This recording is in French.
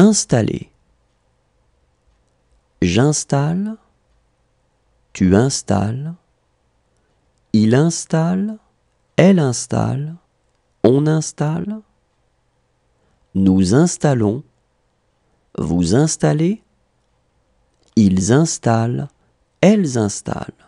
Installer. J'installe, tu installes, il installe, elle installe, on installe, nous installons, vous installez, ils installent, elles installent.